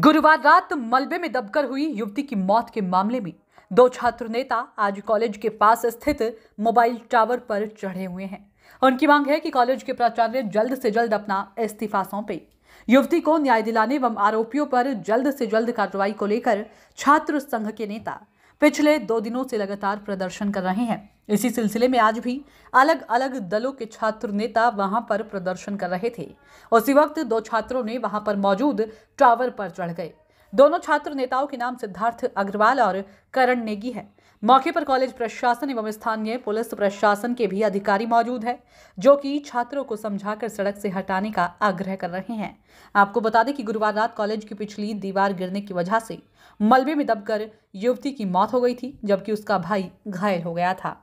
गुरुवार रात मलबे में दबकर हुई युवती की मौत के मामले में दो छात्र नेता आज कॉलेज के पास स्थित मोबाइल टावर पर चढ़े हुए हैं उनकी मांग है कि कॉलेज के प्राचार्य जल्द से जल्द अपना इस्तीफा सौंपे युवती को न्याय दिलाने एवं आरोपियों पर जल्द से जल्द कार्रवाई को लेकर छात्र संघ के नेता पिछले दो दिनों से लगातार प्रदर्शन कर रहे हैं इसी सिलसिले में आज भी अलग अलग दलों के छात्र नेता वहां पर प्रदर्शन कर रहे थे उसी वक्त दो छात्रों ने वहां पर मौजूद टावर पर चढ़ गए दोनों छात्र नेताओं के नाम सिद्धार्थ अग्रवाल और करण नेगी है मौके पर कॉलेज प्रशासन एवं स्थानीय पुलिस प्रशासन के भी अधिकारी मौजूद है जो कि छात्रों को समझाकर सड़क से हटाने का आग्रह कर रहे हैं आपको बता दें कि गुरुवार रात कॉलेज की पिछली दीवार गिरने की वजह से मलबे में दबकर युवती की मौत हो गई थी जबकि उसका भाई घायल हो गया था